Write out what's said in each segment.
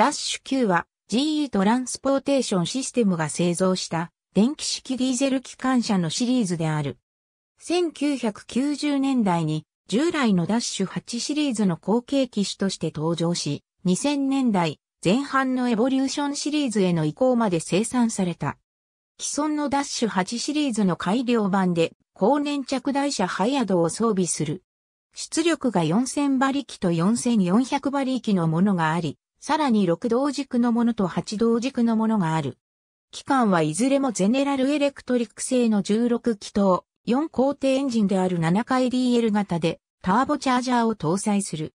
ダッシュ Q は GE トランスポーテーションシステムが製造した電気式ディーゼル機関車のシリーズである。1990年代に従来のダッシュ8シリーズの後継機種として登場し、2000年代前半のエボリューションシリーズへの移行まで生産された。既存のダッシュ8シリーズの改良版で高粘着台車ハイアドを装備する。出力が4000馬力と4400馬力のものがあり、さらに6同軸のものと8同軸のものがある。機関はいずれもゼネラルエレクトリック製の16気筒、4工程エンジンである7回 DL 型で、ターボチャージャーを搭載する。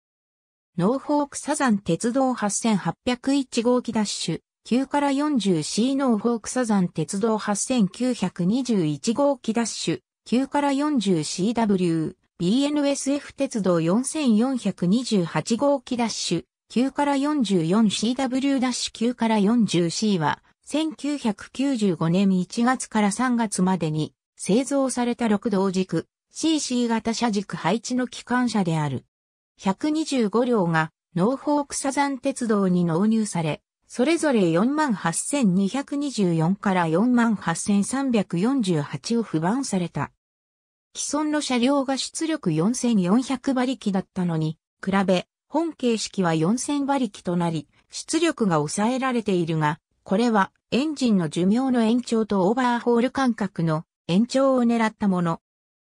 ノーフォークサザン鉄道8801号機ダッシュ、9から 40C ノーフォークサザン鉄道8921号機ダッシュ、9から 40CW、BNSF 鉄道4428号機ダッシュ、9から 44CW-9 から 40C は、1995年1月から3月までに製造された6同軸 CC 型車軸配置の機関車である。125両がノーフォークサザン鉄道に納入され、それぞれ48,224から48,348を不番された。既存の車両が出力4400馬力だったのに、比べ本形式は4000馬力となり、出力が抑えられているが、これはエンジンの寿命の延長とオーバーホール間隔の延長を狙ったもの。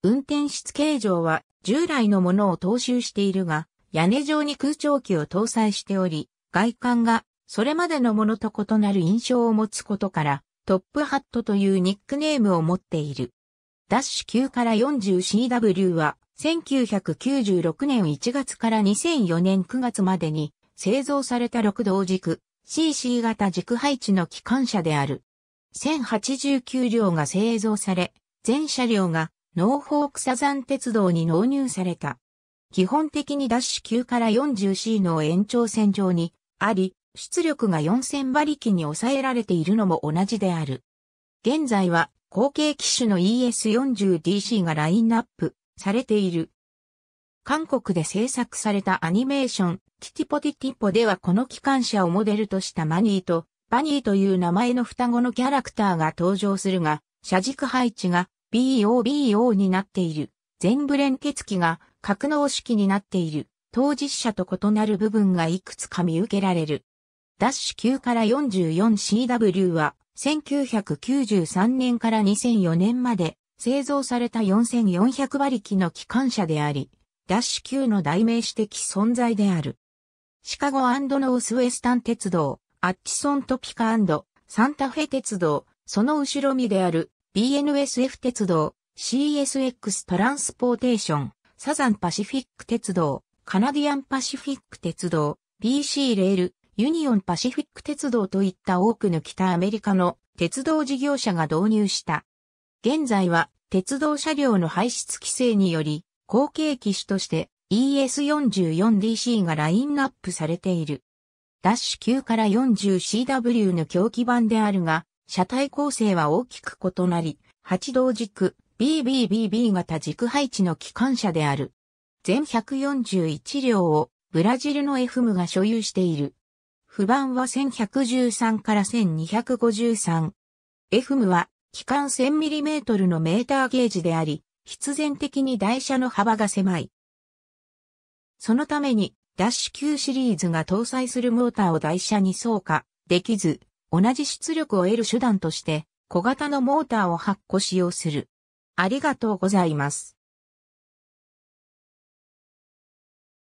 運転室形状は従来のものを踏襲しているが、屋根上に空調機を搭載しており、外観がそれまでのものと異なる印象を持つことから、トップハットというニックネームを持っている。ダッシュ9から 40CW は1996年1月から2004年9月までに製造された6同軸 CC 型軸配置の機関車である。1089両が製造され、全車両がノーホークサザン鉄道に納入された。基本的にダッシュ9から 40C の延長線上にあり、出力が4000馬力に抑えられているのも同じである。現在は後継機種の ES40DC がラインナップされている。韓国で制作されたアニメーション、ティティポティティポではこの機関車をモデルとしたマニーと、バニーという名前の双子のキャラクターが登場するが、車軸配置が BOBO になっている。全部連結機が格納式になっている。当事者と異なる部分がいくつか見受けられる。ダッシュ9から 44CW は1993年から2004年まで製造された4400馬力の機関車であり、ダッシュ級の代名詞的存在である。シカゴノースウェスタン鉄道、アッチソントピカサンタフェ鉄道、その後ろ身である BNSF 鉄道、CSX トランスポーテーション、サザンパシフィック鉄道、カナディアンパシフィック鉄道、BC レール、ユニオンパシフィック鉄道といった多くの北アメリカの鉄道事業者が導入した現在は鉄道車両の排出規制により、後継機種として ES44DC がラインナップされている。ダッシュ9から 40CW の狂気版であるが、車体構成は大きく異なり、8同軸 BBBB 型軸配置の機関車である。全141両をブラジルの FM が所有している。不版は1113から1253。FM は機関 1000mm のメーターゲージであり、必然的に台車の幅が狭い。そのために、ダッシュ級シリーズが搭載するモーターを台車に装荷できず、同じ出力を得る手段として、小型のモーターを発行使用する。ありがとうございます。